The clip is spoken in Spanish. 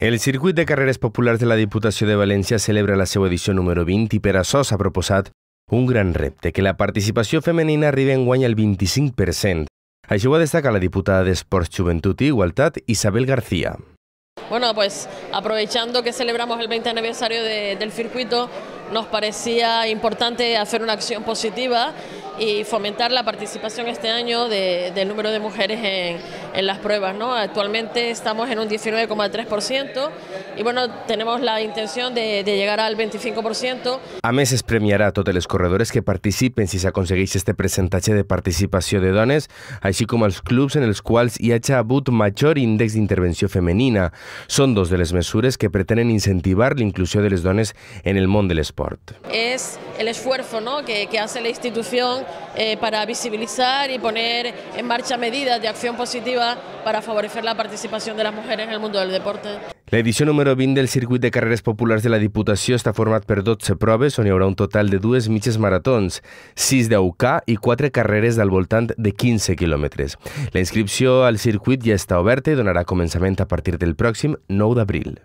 El Circuit de Carreras populares de la Diputación de Valencia celebra la segunda edición número 20 y per això proposat un gran repte, que la participación femenina arribi en guany al 25%. Això ho ha la diputada de d'Esports, Juventud y Igualtat, Isabel García. Bueno, pues aprovechando que celebramos el 20 aniversario del circuito, nos parecía importante hacer una acción positiva y fomentar la participación este año del número de mujeres en, en las pruebas. ¿no? Actualmente estamos en un 19,3% y bueno, tenemos la intención de, llegar al 25%. A meses premiará a todos los corredores que participen si se conseguís este presentaje de participación de dones, así como a los clubes en cuales y IHABUT boot mayor índice de intervención femenina. Son dos de las mesures que pretenden incentivar la inclusión de los dones en el mundo del sport. Es el esfuerzo ¿no? que, hace la institución eh, para visibilizar y poner en marcha medidas de acción positiva para favorecer la participación de las mujeres en el mundo del deporte. La edición número 20 del circuit de carreres populars de la Diputació està format per 12 proves on hi haurà un total de dues mitges maratons, 6 10K i 4 carreres del voltant de 15 quilòmetres. La inscripció al circuit ja està oberta i donarà començament a partir del pròxim 9 d'abril.